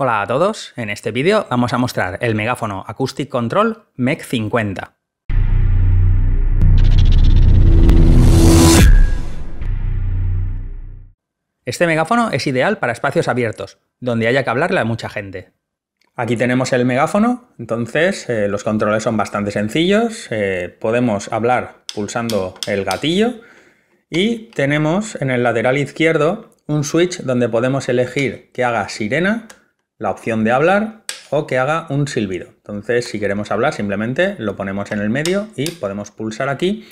Hola a todos, en este vídeo vamos a mostrar el megáfono Acoustic Control MEC 50. Este megáfono es ideal para espacios abiertos, donde haya que hablarle a mucha gente. Aquí tenemos el megáfono, entonces eh, los controles son bastante sencillos, eh, podemos hablar pulsando el gatillo y tenemos en el lateral izquierdo un switch donde podemos elegir que haga sirena la opción de hablar o que haga un silbido. Entonces, si queremos hablar, simplemente lo ponemos en el medio y podemos pulsar aquí.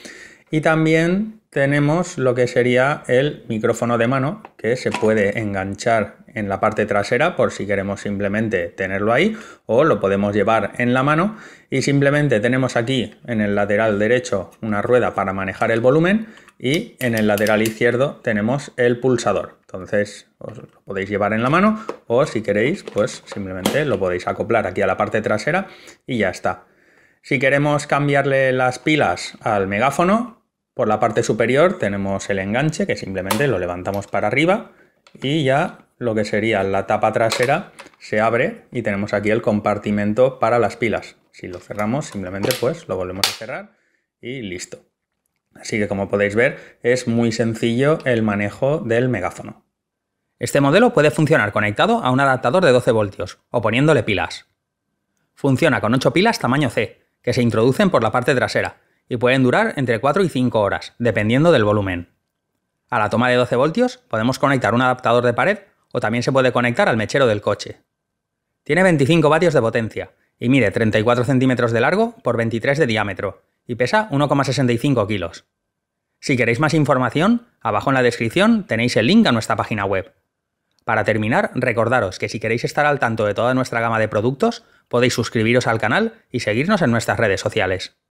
Y también tenemos lo que sería el micrófono de mano, que se puede enganchar en la parte trasera por si queremos simplemente tenerlo ahí, o lo podemos llevar en la mano y simplemente tenemos aquí en el lateral derecho una rueda para manejar el volumen y en el lateral izquierdo tenemos el pulsador entonces os lo podéis llevar en la mano o si queréis pues simplemente lo podéis acoplar aquí a la parte trasera y ya está. Si queremos cambiarle las pilas al megáfono, por la parte superior tenemos el enganche que simplemente lo levantamos para arriba y ya lo que sería la tapa trasera se abre y tenemos aquí el compartimento para las pilas. Si lo cerramos simplemente pues lo volvemos a cerrar y listo. Así que como podéis ver es muy sencillo el manejo del megáfono. Este modelo puede funcionar conectado a un adaptador de 12 voltios o poniéndole pilas. Funciona con 8 pilas tamaño C, que se introducen por la parte trasera y pueden durar entre 4 y 5 horas, dependiendo del volumen. A la toma de 12 voltios podemos conectar un adaptador de pared o también se puede conectar al mechero del coche. Tiene 25 vatios de potencia y mide 34 centímetros de largo por 23 de diámetro y pesa 1,65 kilos. Si queréis más información, abajo en la descripción tenéis el link a nuestra página web para terminar, recordaros que si queréis estar al tanto de toda nuestra gama de productos, podéis suscribiros al canal y seguirnos en nuestras redes sociales.